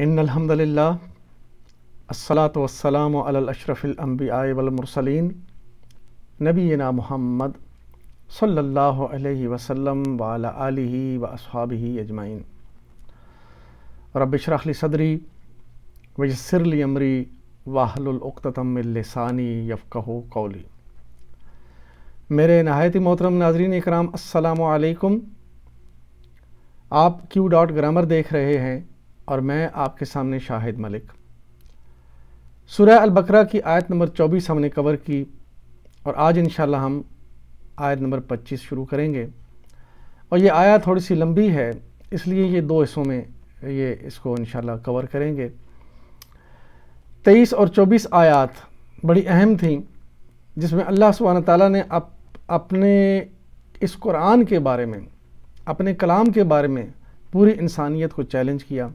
इन अलहमदिल्ला अस्सलात वसलाम नबी ना मोहम्मद सल्ला वसलम वाल व असहाबी अजमाइन रबशरखली सदरी वजसरली अमरी वाहलतमिलसानी यफ़क़ो कौली मेरे नहायती मोहतरम नाजरीन इकराम असलकम आप क्यू डॉट ग्रामर देख रहे हैं और मैं आपके सामने शाहिद मलिक सुरह अलबकरा की आयत नंबर 24 हमने कवर की और आज इन हम आयत नंबर 25 शुरू करेंगे और ये आया थोड़ी सी लंबी है इसलिए ये दो हिस्सों में ये इसको इन कवर करेंगे 23 और 24 आयात बड़ी अहम थी जिसमें अल्लाह सुबहान ताली ने अप, अपने इस कुरान के बारे में अपने कलाम के बारे में पूरी इंसानियत को चैलेंज किया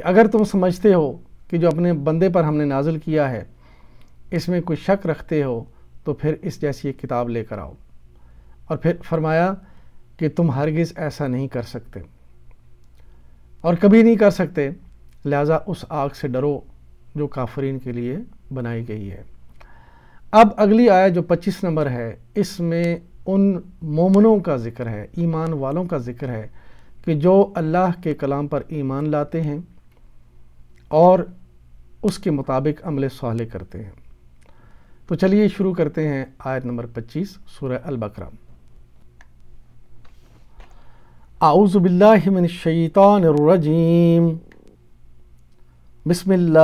कि अगर तुम समझते हो कि जो अपने बंदे पर हमने नाजिल किया है इसमें कोई शक रखते हो तो फिर इस जैसी एक किताब लेकर आओ और फिर फरमाया कि तुम हरगिज़ ऐसा नहीं कर सकते और कभी नहीं कर सकते लिहाजा उस आग से डरो जो काफरीन के लिए बनाई गई है अब अगली आया जो 25 नंबर है इसमें उन मोमनों का ज़िक्र है ईमान वालों का ज़िक्र है कि जो अल्लाह के कलाम पर ईमान लाते हैं और उसके मुताबिक अमल सहले करते हैं तो चलिए शुरू करते हैं आयत नंबर 25 सूरह अल बकरा आउज़बिल्लिमिनशैतानरजीम बसमिल्लाम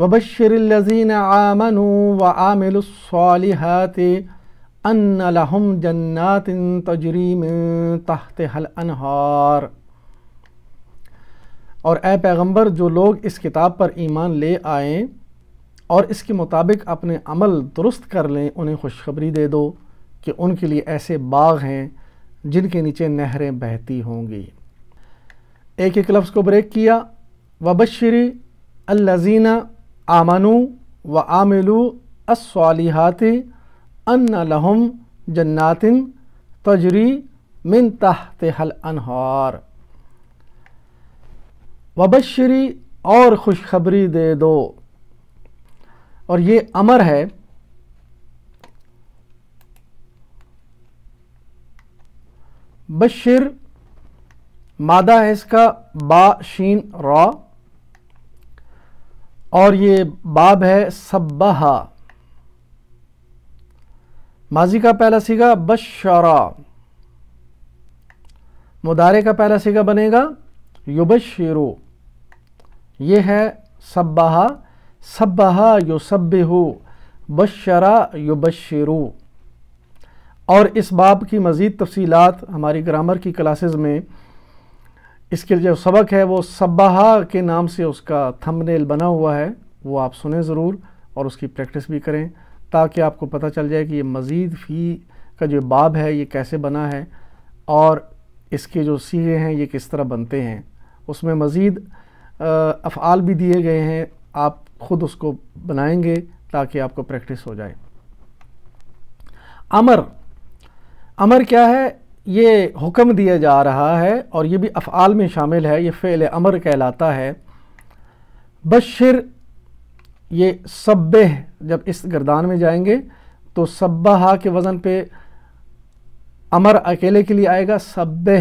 वबशरजीन आमनु व आमिलसालिहात अन लहम जन्नात तजरी में तहत हल अनहार और ए पैगंबर जो लोग इस किताब पर ईमान ले आए और इसके मुताबिक अपने अमल दुरुस्त कर लें उन्हें खुशखबरी दे दो कि उनके लिए ऐसे बाग हैं जिनके नीचे नहरें बहती होंगी एक एक लफ्ज़ को ब्रेक किया वबशरी अलजीना आमनु व आमिलू असवालिहाती अन लहम जन्नातिन तजरी मिन हल अनहार वबशरी और खुशखबरी दे दो और ये अमर है बशर मादा है इसका बा शीन रॉ और ये बाब है सब्बहा माजी का पहला सीगा बशरा मुदारे का पहला सीगा बनेगा युबशरू ये है सब्बाहा सब्बाहा हो बशरा युबशरू और इस बाब की मज़ीद तफसीलात हमारी ग्रामर की क्लासेस में इसके जो सबक है वो सब्बाहा के नाम से उसका थंबनेल बना हुआ है वो आप सुने ज़रूर और उसकी प्रैक्टिस भी करें ताकि आपको पता चल जाए कि ये मज़ीद फ़ी का जो बाब है ये कैसे बना है और इसके जो सीगे हैं ये किस तरह बनते हैं उसमें मज़ीद अफ़ाल भी दिए गए हैं आप ख़ुद उसको बनाएंगे ताकि आपको प्रैक्टिस हो जाए अमर अमर क्या है ये हुक्म दिया जा रहा है और ये भी अफ़ाल में शामिल है ये फ़ेल अमर कहलाता है बशर ये सब्बे जब इस गर्दान में जाएंगे तो सब्बा के वज़न पे अमर अकेले के लिए आएगा सब्बे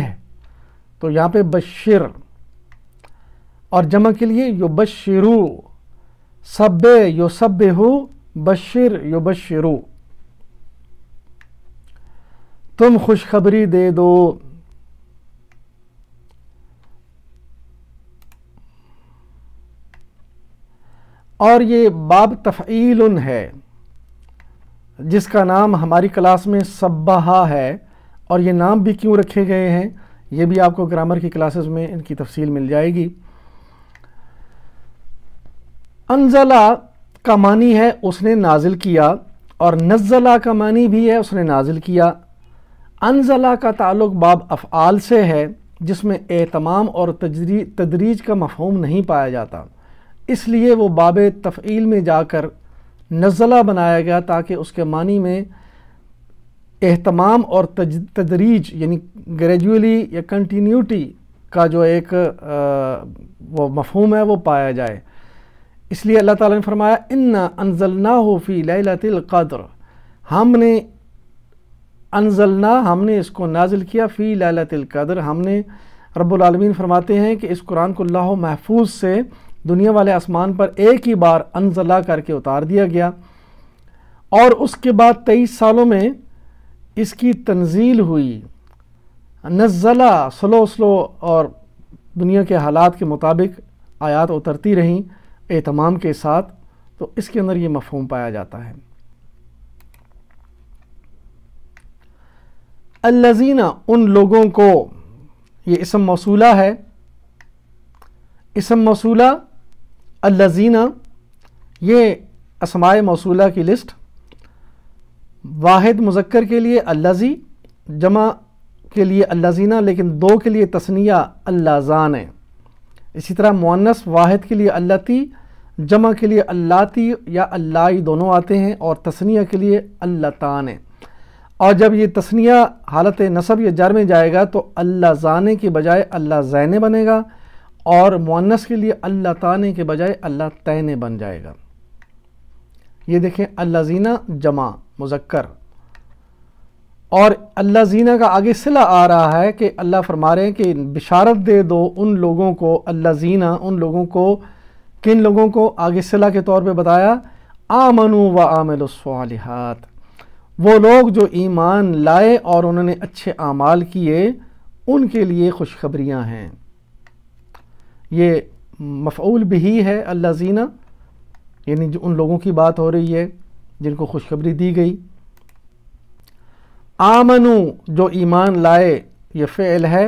तो यहाँ पे बशिर और जमा के लिए यो बशरु सब्बे यो सब्बे हो बशिर यो बशरु तुम खुशखबरी दे दो और ये बाब तफ़ील है जिसका नाम हमारी क्लास में सब्बा है और ये नाम भी क्यों रखे गए हैं ये भी आपको ग्रामर की क्लासेस में इनकी तफसील मिल जाएगी अनजला का मानी है उसने नाजिल किया और नज़ला का मानी भी है उसने नाजिल किया अनजला का ताल्लुक बाब अफ़ाल से है जिसमें एहतमाम और तदरीज का मफहम नहीं पाया जाता इसलिए वो बाब तफ़ील में जाकर नज़ला बनाया गया ताकि उसके मानी में अहतमाम और तज, तदरीज यानी ग्रेजुअली या कंटिन्यूटी का जो एक आ, वो मफहूम है वो पाया जाए इसलिए अल्लाह ताला ने फरमाया इन्ना अनजलना होफ़ी कदर हमने अनजलना हमने इसको नाजिल किया फ़ी लतिलक़द्र हमने रब्बुल रबालमीन फरमाते हैं कि इस कुरान को लाह महफूज से दुनिया वाले आसमान पर एक ही बार अनजला करके उतार दिया गया और उसके बाद तेईस सालों में इसकी तंजील हुई नज़ला स्लो स्लो और दुनिया के हालात के मुताबिक आयात उतरती रहीं एहतमाम के साथ तो इसके अंदर ये मफहम पाया जाता है अलजीना उन लोगों को ये इसम मौसूला है इसम मौसूला अलजीना ये असमाय मौसूला की लिस्ट वाहिद मुजक्कर के लिए अल्लाजी जमा के लिए अल्लाजीना लेकिन दो के लिए तसनिया अल्लाजान है इसी तरह मुनस वाहिद के लिए अल्लाती जमा के लिए अल्लाती या अल्लाई दोनों आते हैं और तसनिया के लिए अल्लातान है और जब ये तसनिया हालत नसब या जर में जाएगा तो अल्लाजाने के बजाय अल्लाजैन बनेगा और मुनस के लिए अल्लाह ताने के बजाय अल्लाह तैने बन जाएगा ये देखें अल्लाजीना जमा मुजक्कर और अल्लाह जीना का आगे सिला आ रहा है कि अल्लाह फरमा रहे हैं कि बिशारत दे दो उन लोगों को अल्लाह जीना उन लोगों को किन लोगों को आगे सिला के तौर पे बताया आमनु व आमिलहात वो लोग जो ईमान लाए और उन्होंने अच्छे आमाल किए उनके लिए खुशखबरियाँ हैं ये मफ़ूल भी है अल्लाजीना यानी जो उन लोगों की बात हो रही है जिनको खुशखबरी दी गई आमनु जो ईमान लाए ये फ़ेल है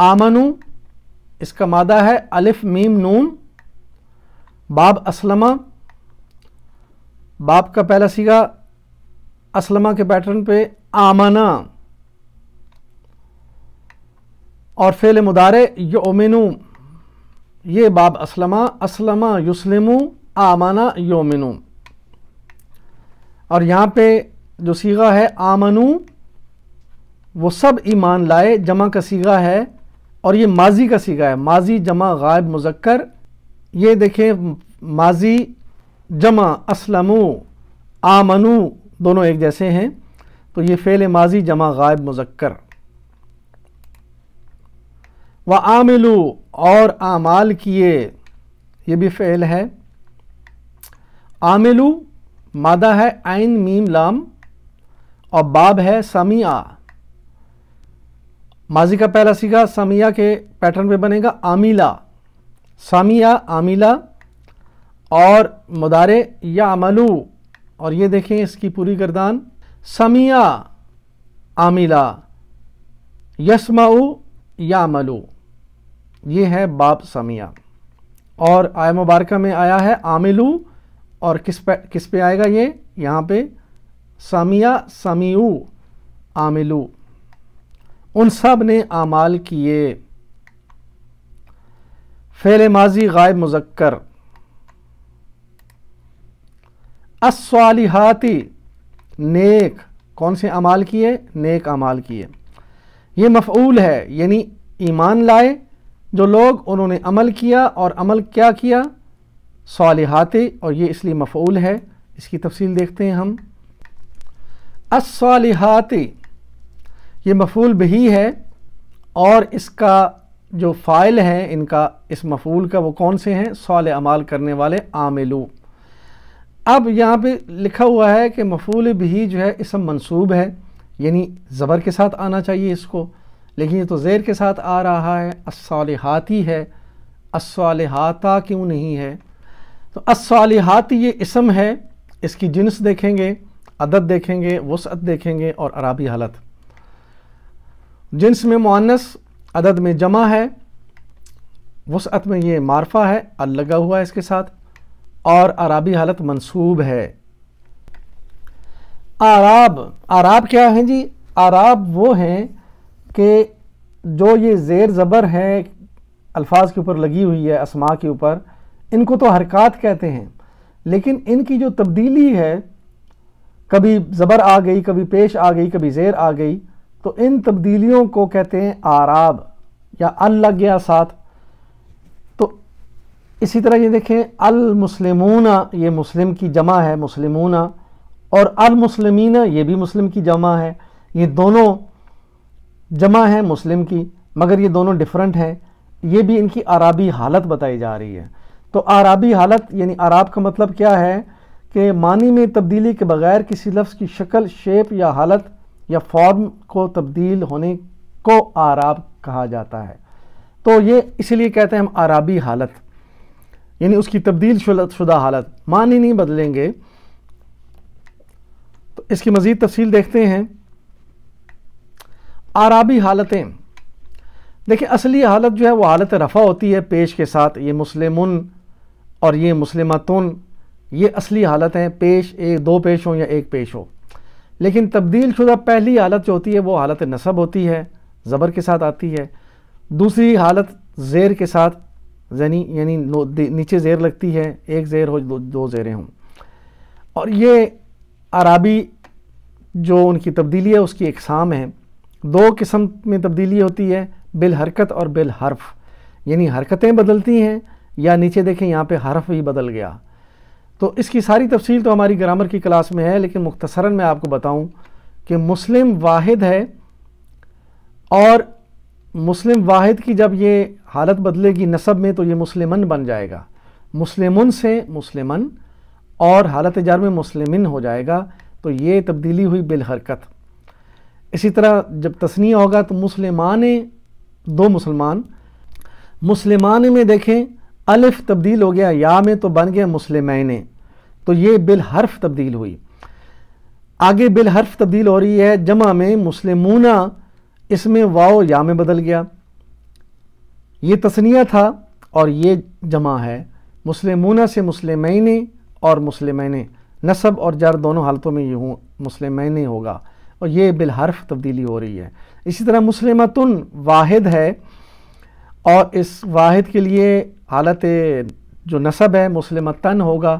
आमनु इसका मादा है अलिफ मीम नून बाब असलमा बाब का पहला सीगा असलमा के पैटर्न पे आमना और फेल मुदारे योमिनु ये बाब असलमा असलमा युसलमु आमाना योमिन और यहाँ पे जो सीगा है आमनु वो सब ईमान लाए जमा का सीगा है और ये माजी का सीगा है माजी जमा गायब मुजक्कर ये देखें माजी जमा असलम आमनु दोनों एक जैसे हैं तो ये फ़ेल माजी जमा गायब मुजक्कर व आमिलू और आमाल किए ये भी फ़ेल है आमिलू मादा है आइन मीम लाम और बाब है समिया माजी का पहला सीखा समिया के पैटर्न पे बनेगा आमिला समिया आमिला और मुदारे या अमलू और ये देखें इसकी पूरी गर्दान समिया आमिला यसमाऊ या अमलू ये है बाप समिया और आय मुबारक में आया है आमिलू और किस पे किस पे आएगा ये यहाँ पे समिया समीऊ आमिलू उन सब ने आमाल किए फेल माजी गायब मुजक्कर असवालिहाती नेक कौन से अमाल किए नेक अमाल किए ये मफूल है यानी ईमान लाए जो लोग उन्होंने अमल किया और अमल क्या किया सालहाते और ये इसलिए मफूल है इसकी तफसील देखते हैं हम असलहाते ये मफूल बही है और इसका जो फ़ाइल है इनका इस मफूल का वो कौन से हैं साल अमाल करने वाले आमिलू अब यहाँ पे लिखा हुआ है कि मफूल भी जो है इसम मंसूब है यानी ज़बर के साथ आना चाहिए इसको लेकिन ये तो ज़ेर के साथ आ रहा है अस्वालहाती है अस्वालहाता क्यों नहीं है तो अस्वालहाती ये इसम है इसकी जिन्स देखेंगे अदद देखेंगे वसअत देखेंगे और अराबी हालत जिन्स में मुनस अदद में जमा है वसअत में ये मारफा है अल लगा हुआ है इसके साथ और अराबी हालत मनसूब है आराब आराब क्या है जी आराब वो हैं कि जो ये ज़ेर ज़बर है अल्फाज के ऊपर लगी हुई है असमा के ऊपर इनको तो हरकत कहते हैं लेकिन इनकी जो तब्दीली है कभी ज़बर आ गई कभी पेश आ गई कभी ज़ेर आ गई तो इन तब्दीलियों को कहते हैं आराब या अल लग गया साथ तो इसी तरह ये देखें अल मुस्लिमूना ये मुस्लिम की जमा है मुस्लिमूना और अल मुस्लिमीना ये भी मुस्लिम की जमा है ये दोनों जमा है मुस्लिम की मगर ये दोनों डिफरेंट हैं ये भी इनकी आराबी हालत बताई जा रही है तो आराबी हालत यानी आराब का मतलब क्या है कि मानी में तब्दीली के बगैर किसी लफ्ज़ की शक्ल शेप या हालत या फॉर्म को तब्दील होने को आराब कहा जाता है तो ये इसलिए कहते हैं हम आराबी हालत यानी उसकी तब्दील शुदा हालत मानी नहीं बदलेंगे तो इसकी मज़ीद तफसील देखते हैं आराबी हालतें देखिए असली हालत जो है वो हालत रफ़ा होती है पेश के साथ ये मुस्लिमुन और ये मुस्लिमतुन ये असली हालत हैं पेश एक दो पेश हो या एक पेश हो लेकिन तब्दील शुदा पहली हालत जो होती है वो हालत नसब होती है ज़बर के साथ आती है दूसरी हालत ज़ेर के साथ यानी यानी नीचे ज़ेर लगती है एक ज़ेर हो दो, दो ज़ेरें हों और ये अरबी जो उनकी तब्दीली है उसकी इकसाम है दो किस्म में तब्दीली होती है बिल हरकत और बिल हर्फ यानी हरकतें बदलती हैं या नीचे देखें यहाँ पे हरफ भी बदल गया तो इसकी सारी तफसील तो हमारी ग्रामर की क्लास में है लेकिन मुख्तसरा मैं आपको बताऊँ कि मुस्लिम वाहिद है और मुस्लिम वाहिद की जब ये हालत बदलेगी नसब में तो ये मुसलमन बन जाएगा मुसलमन से मुसलमन और हालत जार में मुसलमिन हो जाएगा तो ये तब्दीली हुई बिल हरकत इसी तरह जब तस्निया होगा तो मुसलमान दो मुसलमान मुसलमान में देखें अलिफ तब्दील हो गया या में तो बन गया मुसलमैन तो ये बिलहरफ तब्दील हुई आगे बिलहरफ तब्दील हो रही है जमा में मुसलमूना इसमें वाओ या में बदल गया ये तस्निया था और ये जमा है मुसलमूना से मुसलमैन और मुसलमैन नसब और जर दोनों हालतों में ये हूँ होगा और ये बिलहरफ तब्दीली हो रही है इसी तरह मुसलमतन वाहिद है और इस वाहिद के लिए हालत जो नसब है तन होगा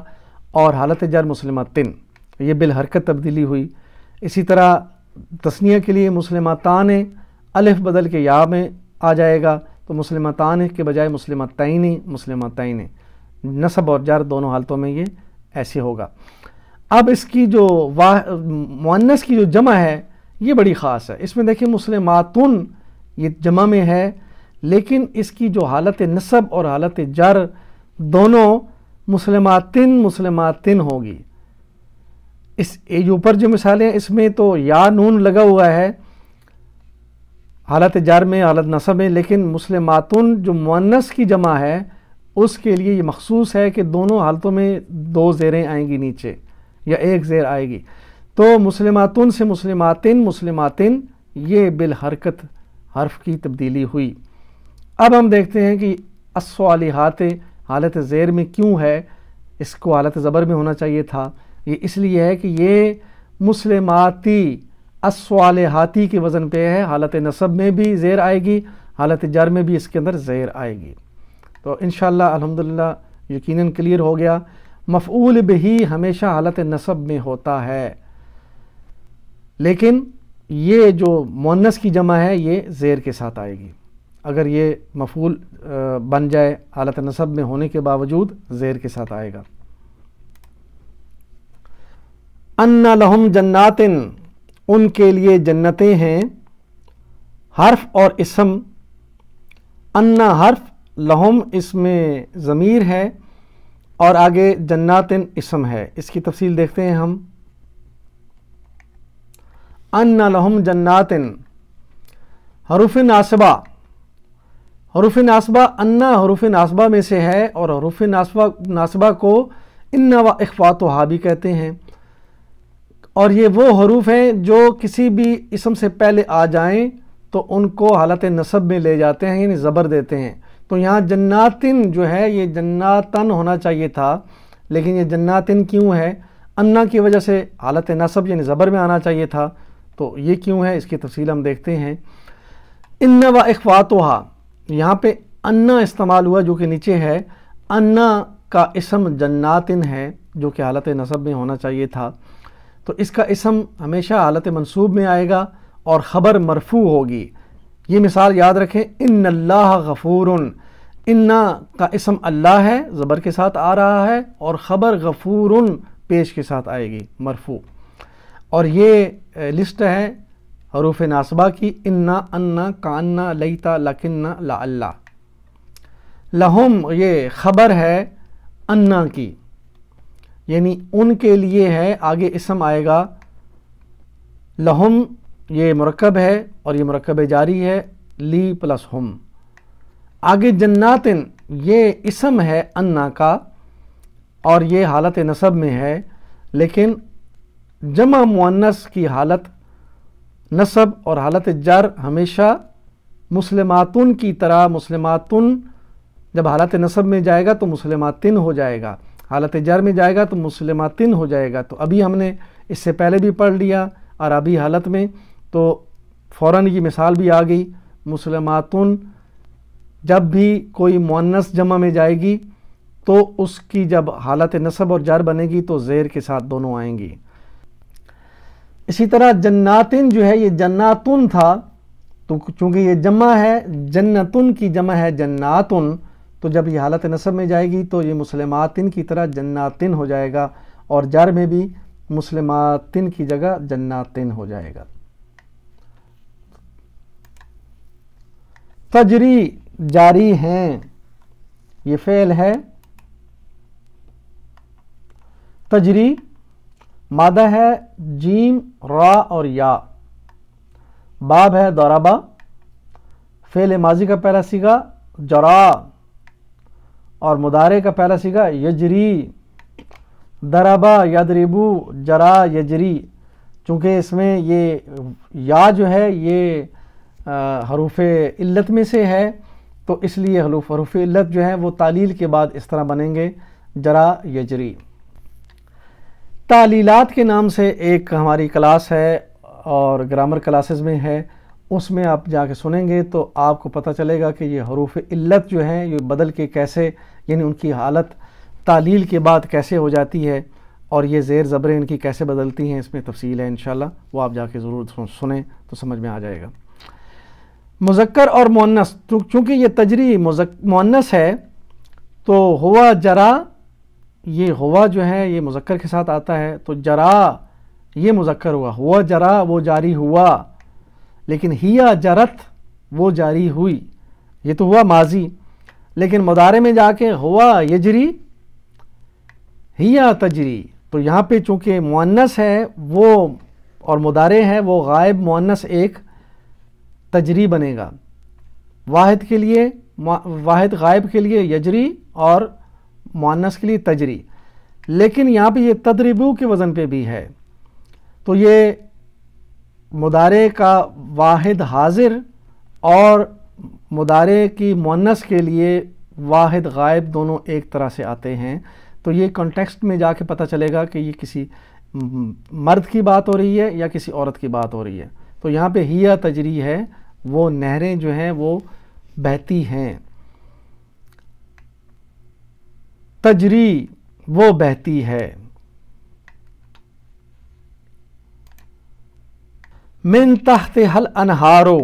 और हालत जर मुसलमतिन ये बिलहरकत तब्दीली हुई इसी तरह तस्निया के लिए मुसलमतान अलिफ बदल के या में आ जाएगा तो मुसलमतान के बजाय मुसलमतनी मुसलमतनी नसब और जर दोनों हालतों में ये ऐसे होगा अब इसकी जो वाह मुनस की जो जमा है ये बड़ी ख़ास है इसमें देखिए मातुन ये जमा में है लेकिन इसकी जो हालत नसब और हालत जर दोनों मुस्लिम मुस्लिम होगी इस ये ऊपर जो मिसालें इसमें तो या नून लगा हुआ है हालत जर में हालत नसब में लेकिन मुस्लिम जो मुनस की जमा है उसके लिए ये मखसूस है कि दोनों हालतों में दो ज़ेरें आएंगी नीचे या एक ज़ेर आएगी तो मुस्लिमातुन से मुस्लिमातिन मुस्लिमातिन ये बिल हरकत हर्फ की तब्दीली हुई अब हम देखते हैं कि असवालिहात हालत ज़ेर में क्यों है इसको हालत ज़बर में होना चाहिए था ये इसलिए है कि ये मुसलमाती असवालहाती के वज़न पे है हालत नसब में भी ज़ेर आएगी हालत जर में भी इसके अंदर ज़ेर आएगी तो इन शाला अलहमदिल्ला यकीन क्लियर हो गया मफ़ूल भी हमेशा हालत नसब में होता है लेकिन ये जो मोनस की जमा है ये ज़ेर के साथ आएगी अगर ये मफूल बन जाए हालत नसब में होने के बावजूद ज़ेर के साथ आएगा अन्ना लहम जन्नातिन उनके लिए जन्नतें हैं हर्फ और इसम अन्ना हर्फ लहम इसमें ज़मीर है और आगे जन्नातिन इसम है इसकी तफसील देखते हैं हम अन लहम जन्नातिन हरूफ नासबा हरूफ नासबा अन्ना हरूफ नासबा में से है और हरूफ नासबा नासबा को इन्ना व अखवात हाबी कहते हैं और ये वो हरूफ हैं जो किसी भी इसम से पहले आ जाएं तो उनको हालत नसब में ले जाते हैं यानी ज़बर देते हैं तो यहाँ जन्नातिन जो है ये जन्नातन होना चाहिए था लेकिन ये जन्नातिन क्यों है अन्ना की वजह से हालत नसब यानी ज़बर में आना चाहिए था तो ये क्यों है इसकी तफसील हम देखते हैं इन्ना व अखवातहा यहाँ पर अन्ना इस्तेमाल हुआ जो कि नीचे है अन्ना का इसम जन्नातिन है जो कि हालत नसब में होना चाहिए था तो इसका इसम हमेशा हालत मनसूब में आएगा और ख़बर मरफू होगी ये मिसाल याद रखें इन अल्लाह गफूरन इन्ना का इसम अल्लाह है ज़बर के साथ आ रहा है और ख़बर गफूर पेश के साथ आएगी मरफू और ये लिस्ट है हरूफ नासबा की इन्ना अन्ना कान्ना लईता लकिन्ना ला अल्लाह लहम ये ख़बर है अन्ना की यानी उनके लिए है आगे इसम आएगा लहम ये मरकब है और ये मरकब जारी है ली प्लस हम आगे जन्नातिन ये इसम है अन्ना का और ये हालत नसब में है लेकिन जमा मुनस की हालत नसब और हालत जर हमेशा मुसलमातुन की तरह मुसलमातुन जब हालत नसब में जाएगा तो मुसलमातिन हो जाएगा हालत जर में जाएगा तो मुसलमातिन हो जाएगा तो अभी हमने इससे पहले भी पढ़ लिया और अभी हालत में तो फ़ौर ये मिसाल भी आ गई मुसलमातुन जब भी कोई मुन्नस जमा में जाएगी तो उसकी जब हालत नसब और जर बनेगी तो ज़ेर के साथ दोनों आएंगी इसी तरह जन्नातिन जो है ये जन्नातुन था तो चूँकि ये जमा है जन्नतुन की जमा है जन्नातुन तो जब ये हालत नसब में जाएगी तो ये मुसलमातिन की तरह जन्नातिन हो जाएगा और जर में भी मुसलमातिन की जगह जन्नातिन हो जाएगा तजरी जारी हैं ये फेल है तजरी मादा है जीम रा और या बाब है दौराबा फेल माजी का पहला सीगा जरा और मुदारे का पहला सीगा यजरी दराबा यदरिबू जरा यजरी चूँकि इसमें ये या जो है ये हरूफ इल्लत में से है तो इसलिए हलूफ हरूफ लत जो हैं वो तालील के बाद इस तरह बनेंगे जरा यजरी तालीलात के नाम से एक हमारी क्लास है और ग्रामर क्लासेस में है उसमें आप जाके सुनेंगे तो आपको पता चलेगा कि ये हरूफ इल्लत जो हैं ये बदल के कैसे यानी उनकी हालत तालील के बाद कैसे हो जाती है और ये ज़ेर ज़बरें इनकी कैसे बदलती हैं इसमें तफसील है इन वो आप जाके ज़रूर सुने तो समझ में आ जाएगा मुजक्कर और मुन्नस तो चूँकि ये तजरी मोनस है तो हुआ जरा ये हुआ जो है ये मुजक्कर के साथ आता है तो जरा ये मुजक्कर हुआ हुआ जरा वो जारी हुआ लेकिन हिया जरत वो जारी हुई ये तो हुआ माजी लेकिन मदारे में जाके हुआ यजरी हिया तजरी तो यहाँ पे चूँकि मुनस है वो और मुदारे है वो गायब मुनस एक तजरी बनेगा वाहिद के लिए वाहिद गायब के लिए यजरी और मानस के लिए तजरी लेकिन यहाँ पे ये तदरीबू के वज़न पे भी है तो ये मुदारे का वाहिद हाजिर और मुदारे की मुनस के लिए वाहिद गायब दोनों एक तरह से आते हैं तो ये कॉन्टेक्स्ट में जाके पता चलेगा कि ये किसी मर्द की बात हो रही है या किसी औरत की बात हो रही है तो यहाँ पे हिया तजरी है वो नहरें जो हैं वो बहती हैं तजरी वो बहती है मिन तहत हल अनहारो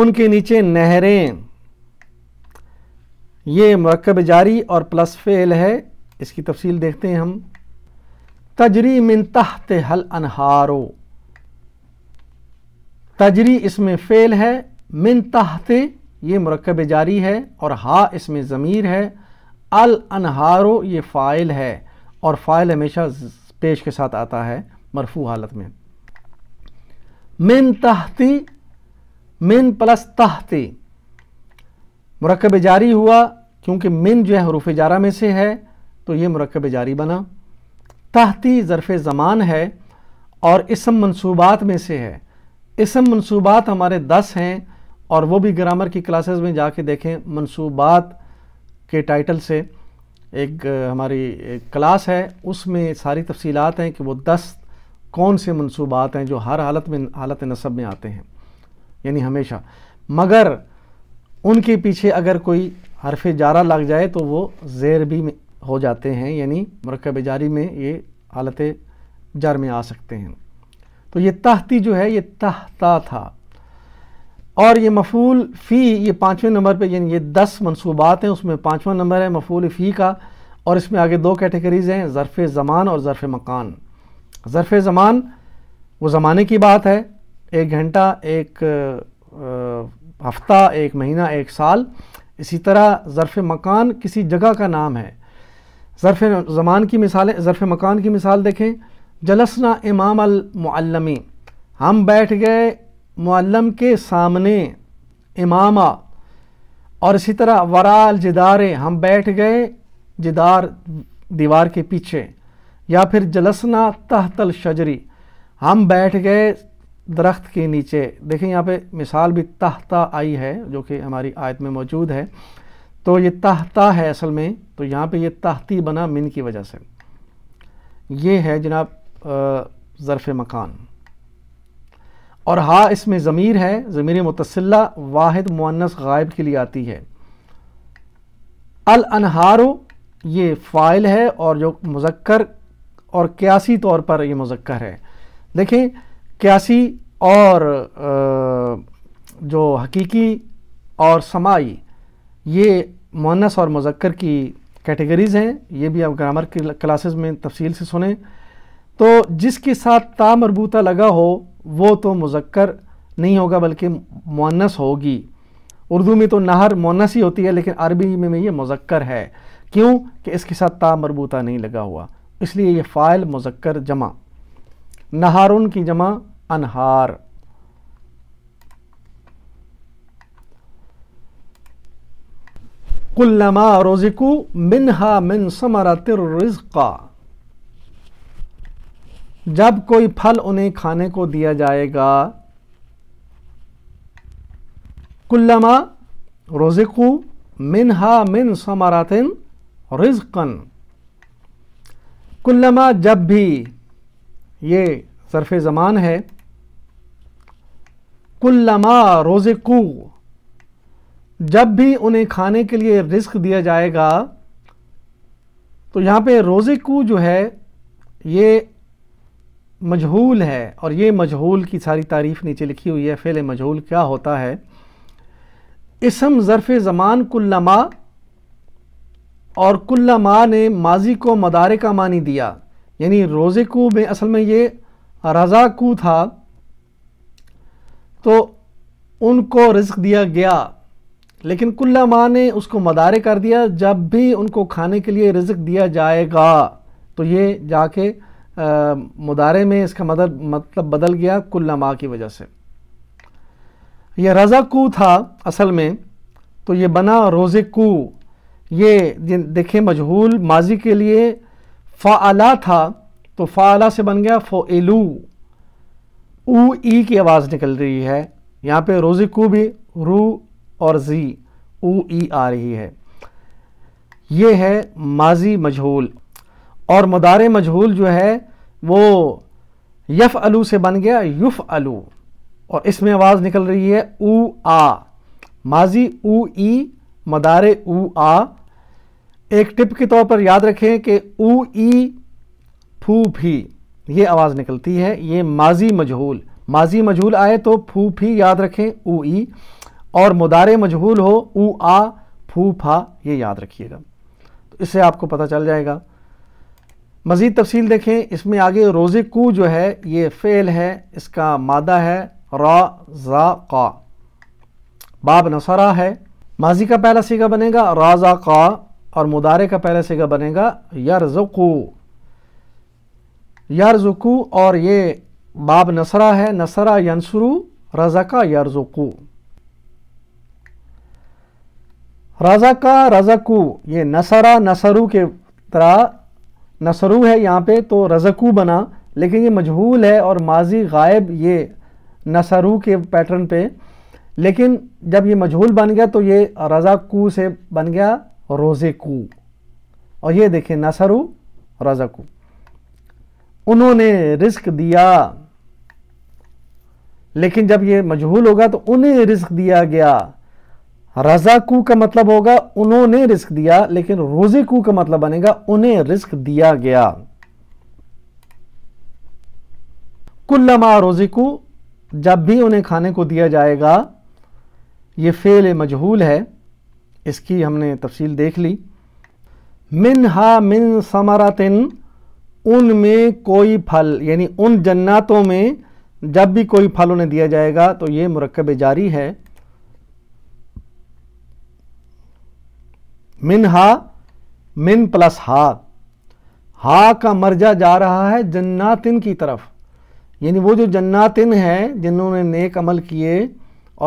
उनके नीचे नहरें ये मरकब जारी और प्लस फेल है इसकी तफसील देखते हैं हम तजरी मिन तहत हल अनहारो तजरी इसमें फ़ेल है मिन तहते ये मरकब जारी है और हा इसमें ज़मीर है अल अनहारो ये फ़ाइल है और फ़ाइल हमेशा पेश के साथ आता है मरफू हालत में मिन तहती मिन प्लस तहती मरकब जारी हुआ क्योंकि मिन जो है हरूफ जारा में से है तो ये मरकब जारी बना तहती ज़रफ़ ज़मान है और इसम मनसूबात में से है इसम मनसूबात हमारे दस हैं और वो भी ग्रामर की क्लासेस में जाके देखें मनसूबात के टाइटल से एक हमारी एक क्लास है उसमें सारी तफसीलात हैं कि वो दस कौन से मनसूबात हैं जो हर हालत में हालत नसब में आते हैं यानी हमेशा मगर उनके पीछे अगर कोई हरफ जारा लग जाए तो वो ज़ेर भी हो जाते हैं यानी मरकब जारी में ये हालत जर में आ सकते हैं तो ये तहती जो है ये तहता था और ये मफूल फ़ी ये पाँचवें नंबर पे यानी ये दस मनसूबात हैं उसमें पाँचवा नंबर है मफूल फ़ी का और इसमें आगे दो कैटेगरीज़ हैं ज़रफ़ ज़मान और ज़रफ़ मकान ज़रफ़ ज़मान वो ज़माने की बात है एक घंटा एक हफ़्ता एक महीना एक साल इसी तरह ज़रफ़ मकान किसी जगह का नाम है ज़रफ़ ज़मान की मिसालें ज़रफ़ मकान की मिसाल देखें जलसना इमाम अलमी हम बैठ गए मुअल्लम के सामने इमामा और इसी तरह वराल जिदारे हम बैठ गए जिदार दीवार के पीछे या फिर जलसना तहतल शजरी हम बैठ गए दरख्त के नीचे देखें यहाँ पे मिसाल भी तहता आई है जो कि हमारी आयत में मौजूद है तो ये तहता है असल में तो यहाँ पे ये तहती बना मिन की वजह से ये है जनाब ज़रफ़ मकान और हा इसमें ज़मीर है ज़मीर मुतसिल्ला वाहिद मुअन्नस गायब के लिए आती है अल अनहारो ये फ़ाइल है और जो मुजक्कर और क्यासी तौर पर ये मुजक्कर है देखें क्यासी और जो हकीकी और समाई ये मुनस और मुजक्कर की कैटेगरीज़ हैं ये भी आप ग्रामर की क्लासेस में तफसील से सुने तो जिसके साथ ता मरबूता लगा हो वो तो मुजक्कर नहीं होगा बल्कि मुनस होगी उर्दू में तो नहर मुनस ही होती है लेकिन अरबी में, में ये मुजक्कर है क्यों कि इसके साथ ता मरबूता नहीं लगा हुआ इसलिए ये फ़ाइल मुजक्कर जमा नहारुन की जमा अनहार कुल्लमा रोज़िकू मिनहा मिन समरा तिर्रिज़्क़ा जब कोई फल उन्हें खाने को दिया जाएगा कुल्लमा रोजिकु मिनहा मिन समारातिन रिजकन कुल्लमा जब भी ये सरफे ज़मान है कुल्लमा रोजिकु जब भी उन्हें खाने के लिए रिस्क दिया जाएगा तो यहाँ पे रोजेकू जो है ये मजहूल है और ये मजहूल की सारी तारीफ़ नीचे लिखी हुई है फ़ेल मजहूल क्या होता है इसम ज़रफ़ ज़मान कुल्लमा और कुल्लमा ने माजी को मदारे का मानी दिया यानी रोज़े को में असल में ये रज़ा को था तो उनको रिस्क दिया गया लेकिन कुल्लमा ने उसको मदारे कर दिया जब भी उनको खाने के लिए रिस्क दिया जाएगा तो ये जाके मुदारे में इसका मदद मतलब बदल गया कुल्लमा की वजह से यह रज़ा कू था असल में तो ये बना रोज़े कू ये देखें मजहूल माजी के लिए फ़ाला था तो फ़ाला से बन गया फो एलू ऊ ई की आवाज़ निकल रही है यहाँ पे रोज़े कू भी रू और जी ऊ ई आ रही है ये है माजी मजहूल और मदार मजहूल जो है वो यफ अलू से बन गया युफ अलू और इसमें आवाज़ निकल रही है ऊ आ माजी ऊ ई मदारे ऊ आ एक टिप के तौर पर याद रखें कि ऊ ई फू फी ये आवाज़ निकलती है ये माजी मजहूल माजी मजहूल आए तो फू फी याद रखें ऊ ई और मदारे मजहूल हो ऊ आ फू फा ये याद रखिएगा तो इससे आपको पता चल जाएगा मज़ीद तफसील देखें इसमें आगे रोज़े कु जो है ये फ़ेल है इसका मादा है रा जा का बाब नसरा है माजी का पहला सीगा बनेगा राजा का और मुदारे का पहला सीगा बनेगा यरजुकू यरजुकू और ये बाब नसरा है नसरा यनसरू रजा का यरजुकू राजा का रजकू ये नसरा नसरु के तरह नसरू है यहाँ पे तो रज़कू बना लेकिन ये मजहूल है और माजी गायब ये नसरू के पैटर्न पे लेकिन जब ये मजहूल बन गया तो ये रज़ाकू से बन गया रोज़ेकू और ये देखें नसरू रज़कू उन्होंने रिस्क दिया लेकिन जब ये मजहूल होगा तो उन्हें रिस्क दिया गया रजाकू का मतलब होगा उन्होंने रिस्क दिया लेकिन रोजेकू का मतलब बनेगा उन्हें रिस्क दिया गया कुल्लमा रोजेकू जब भी उन्हें खाने को दिया जाएगा यह फेल मजहूल है इसकी हमने तफसील देख ली मिन हा मिन समारातिन उनमें कोई फल यानी उन जन्नातों में जब भी कोई फल उन्हें दिया जाएगा तो ये मरकब जारी है मिन हा मिन प्लस हा हा का मर्जा जा रहा है जन्नातिन की तरफ यानी वो जो जन्नातिन हैं जिन्होंने नेक अमल किए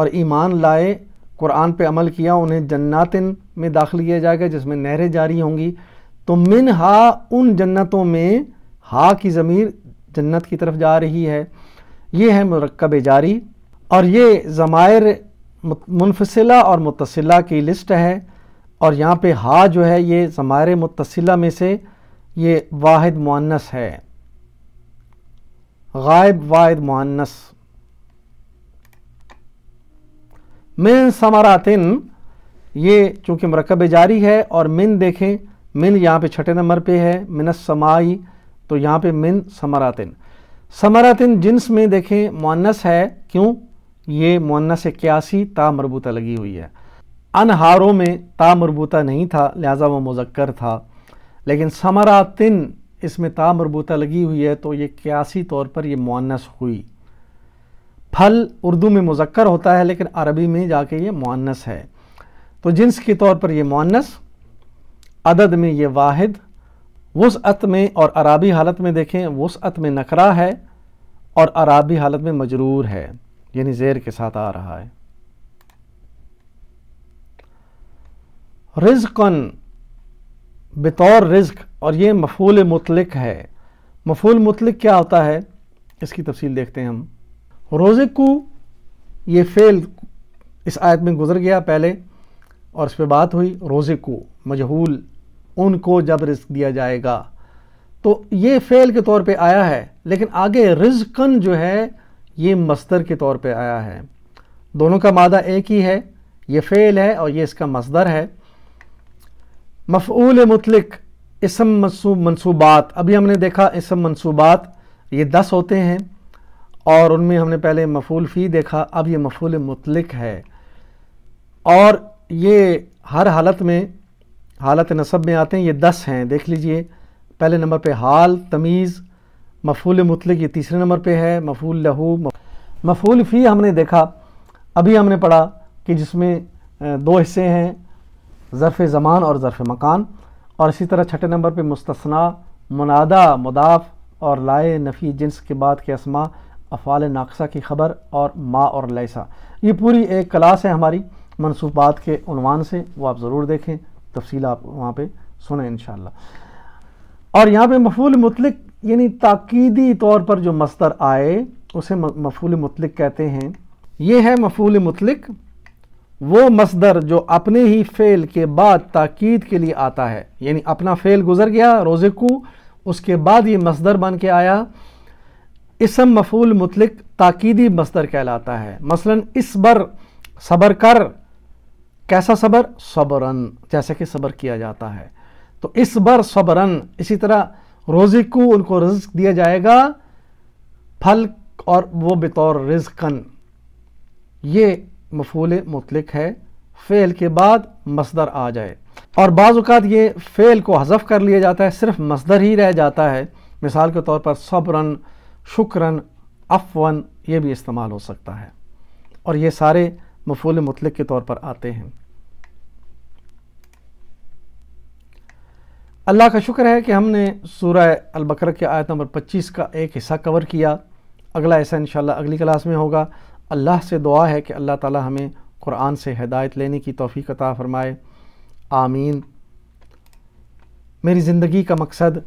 और ईमान लाए कुरान पे अमल किया उन्हें जन्नातिन में दाखिल किया जाएगा जिसमें नहरें जारी होंगी तो मिन हा उन जन्नतों में हा की ज़मीर जन्नत की तरफ जा रही है ये है मरकब जारी और ये ज़मायर मुनफसला और मुतसला की लिस्ट है और यहाँ पे हा जो है ये समार मुतसिला में से ये वाहिद मुनस है गायब वाहिद मुनस मिन समरातिन ये चूंकि मरकब जारी है और मिन देखें मिन यहाँ पे छठे नंबर पे है मिनस समाई तो यहाँ पे मिन समरातिन समरातिन जिन्स में देखें मुनस है क्यों ये मुनस इक्यासी ता मरबूता लगी हुई है अनहारों में ता मरबूता नहीं था लिहाजा वह मुजक्कर था लेकिन समरा तिन इसमें ता मरबूता लगी हुई है तो ये क्यासी तौर पर यह मुनस हुई फल उर्दू में मुजक्कर होता है लेकिन अरबी में जाके ये मुनस है तो जिन्स के तौर पर यह मुअन्नस अदद में ये वाहिद वसअत में और अराबी हालत में देखें वसअत में नकरा है और अराबी हालत में मजरूर है यानी ज़ेर के साथ आ रहा है रिज़कन बतौर रिज़क और ये मफूल मुतलक है मफूल मुतलक क्या होता है इसकी तफसील देखते हैं हम रोज़े को ये फ़ेल इस आयत में गुजर गया पहले और इस पर बात हुई रोज़े को मजहूल उनको जब रिज दिया जाएगा तो ये फ़ेल के तौर पे आया है लेकिन आगे रिजकन जो है ये मस्तर के तौर पे आया है दोनों का मादा एक ही है ये फ़ेल है और ये इसका मजदर है मफ़ूल मुतलक इसम मनसूब मनसूबात अभी हमने देखा इसम मनसूबात ये दस होते हैं और उनमें हमने पहले मफूल फ़ी देखा अब ये मफूल मतलक है और ये हर हालत में हालत नसब में आते हैं ये दस हैं देख लीजिए पहले नंबर पे हाल तमीज़ मफूल मुतलक ये तीसरे नंबर पे है मफूल लहू मफूल फ़ी हमने देखा अभी हमने पढ़ा कि जिसमें दो हिस्से हैं ज़रफ़ ज़मान और ज़रफ़ मकान और इसी तरह छठे नंबर पर मुस्तना मुनादा मुदाफ़ और लाए नफ़ी जिन्स के बाद के असमा अफ़ाल नाकसा की खबर और माँ और लैसा ये पूरी एक क्लास है हमारी मनसूबात के अनवान से वो आप ज़रूर देखें तफसील आप वहाँ पर सुने इन और यहाँ पर मफूल मतलक यानी ताकीदी तौर पर जो मस्तर आए उसे मफूल मतलक कहते हैं ये है मफूल मतलक वो मसदर जो अपने ही फ़ेल के बाद ताकीद के लिए आता है यानी अपना फ़ेल गुज़र गया रोज़े को उसके बाद ये मसदर बन के आया इसम मफूल मुतलक ताकीदी मसदर कहलाता है मसलन इस बर सबर कर कैसा सबर सबरन जैसे कि सबर किया जाता है तो इस बर सबरन इसी तरह रोज़े को उनको रिज्क दिया जाएगा फल और वो बतौर रिज्कन ये मफूल मुतलक है फ़ेल के बाद मसदर आ जाए और बाज़ात ये फ़ेल को हजफ कर लिया जाता है सिर्फ मसदर ही रह जाता है मिसाल के तौर पर सब्रन शुक्रन अफवन ये भी इस्तेमाल हो सकता है और ये सारे मफूल मुतलक के तौर पर आते हैं अल्लाह का शुक्र है कि हमने सूरह अलबकर के आयत नंबर 25 का एक हिस्सा कवर किया अगला ऐसा इन अगली क्लास में होगा अल्लाह से दुआ है कि अल्लाह ताला हमें कुरान से हदायत लेने की तोफ़ी अता फ़रमाए आमीन मेरी ज़िंदगी का मकसद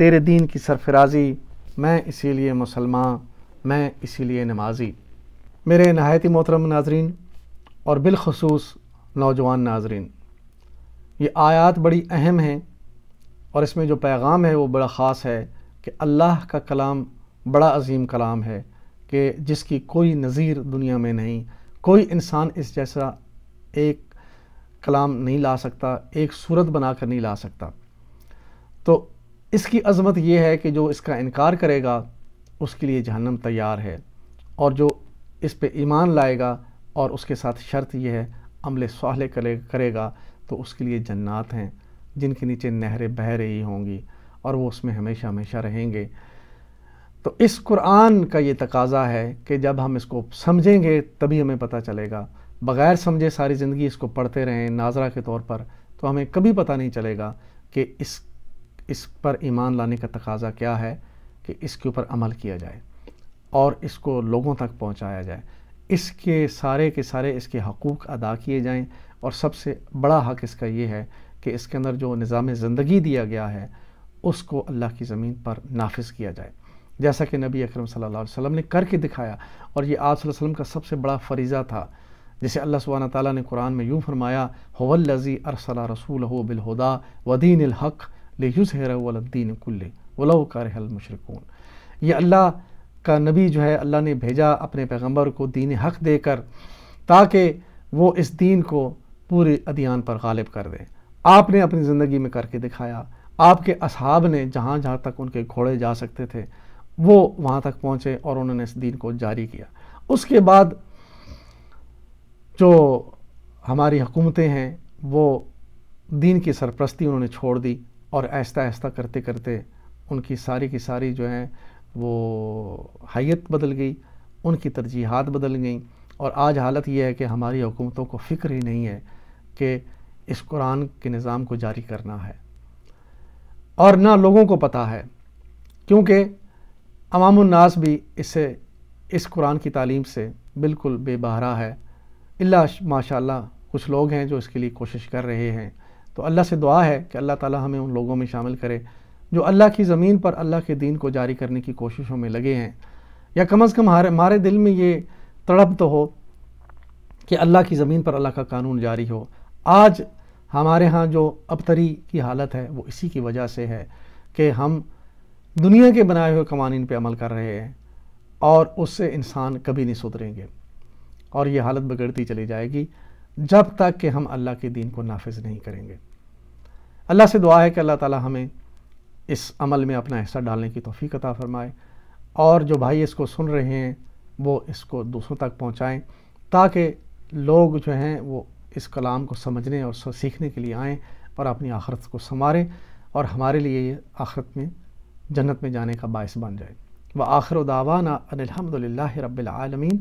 तेरे दीन की सरफराजी मैं इसीलिए मुसलमान मैं इसीलिए नमाजी मेरे नहायती मोहतरम नाजरीन और बिलखसूस नौजवान नाजरीन ये आयात बड़ी अहम हैं और इसमें जो पैगाम है वो बड़ा ख़ास है कि अल्लाह का कलाम बड़ा अजीम कलाम है कि जिसकी कोई नज़ीर दुनिया में नहीं कोई इंसान इस जैसा एक कलाम नहीं ला सकता एक सूरत बना कर नहीं ला सकता तो इसकी अजमत यह है कि जो इसका इनकार करेगा उसके लिए जहन्नम तैयार है और जो इस पर ईमान लाएगा और उसके साथ शर्त यह है अमल करे करेगा तो उसके लिए जन्नात हैं जिनके नीचे नहरें बह रही होंगी और वो उसमें हमेशा हमेशा रहेंगे तो इस कुरान का ये तकाजा है कि जब हम इसको समझेंगे तभी हमें पता चलेगा बग़ैर समझे सारी ज़िंदगी इसको पढ़ते रहें नाजरा के तौर पर तो हमें कभी पता नहीं चलेगा कि इस इस पर ईमान लाने का तकाजा क्या है कि इसके ऊपर अमल किया जाए और इसको लोगों तक पहुंचाया जाए इसके सारे के सारे इसके हकूक़ अदा किए जाएं और सबसे बड़ा हक इसका ये है कि इसके अंदर जो निज़ाम ज़िंदगी दिया गया है उसको अल्लाह की ज़मीन पर नाफिज किया जाए जैसा कि नबी अकरम सल्लल्लाहु अलैहि वसल्लम ने करके दिखाया और ये आप वसल्लम का सबसे बड़ा फरीज़ा था जैसे अल्लाह सुबहाना ताली ने कुरान में यूँ फरमाया हवल्लज़ी अरसला रसूल हो बिलहदा वदीन हक़ लेहरद्दीन कुल्ल वलो करहल मशरकून ये अल्लाह का नबी जो है अल्लाह ने भेजा अपने पैगम्बर को दीन हक़ देकर ताकि वो इस दीन को पूरे अदियान पर गालिब कर दें आपने अपनी ज़िंदगी में करके दिखाया आपके असहाब ने जहाँ जहाँ तक उनके घोड़े जा सकते थे वो वहाँ तक पहुँचे और उन्होंने इस दीन को जारी किया उसके बाद जो हमारी हुकूमतें हैं वो दीन की सरप्रस्ती उन्होंने छोड़ दी और ऐसा ऐसा करते करते उनकी सारी की सारी जो हैं वो हैत बदल गई उनकी तरजीहत बदल गई और आज हालत यह है कि हमारी हुकूमतों को फ़िक्र ही नहीं है कि इस कुरान के निज़ाम को जारी करना है और ना लोगों को पता है क्योंकि अवामनास भी इससे इस कुरान की तालीम से बिल्कुल बेबहरा है अल्लाह माशाल्लाह कुछ लोग हैं जो इसके लिए कोशिश कर रहे हैं तो अल्लाह से दुआ है कि अल्लाह ताला हमें उन लोगों में शामिल करे जो अल्लाह की ज़मीन पर अल्लाह के दीन को जारी करने की कोशिशों में लगे हैं या कम अज़ कम हमारे हमारे दिल में ये तड़प तो हो कि अल्लाह की ज़मीन पर अल्लाह का कानून जारी हो आज हमारे यहाँ जो अबतरी की हालत है वो इसी की वजह से है कि हम दुनिया के बनाए हुए कवानीन पर अमल कर रहे हैं और उससे इंसान कभी नहीं सुधरेंगे और ये हालत बिगड़ती चली जाएगी जब तक कि हम अल्लाह के दीन को नाफिज नहीं करेंगे अल्लाह से दुआ है कि अल्लाह ताला हमें इस अमल में अपना हिस्सा डालने की तोफ़ी अता फ़रमाए और जो भाई इसको सुन रहे हैं वो इसको दूसरों तक पहुँचाएँ ताकि लोग जो हैं वो इस कलाम को समझने और सीखने के लिए आएँ और अपनी आखरत को संवारें और हमारे लिए आखरत में जन्नत में जाने का बायस बन जाए व आखिर दावाना अनिलहमदिल्ला रबालमीन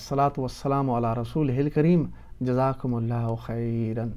असलात वसलाम रसूल हिल करीम जजाकमल खैरन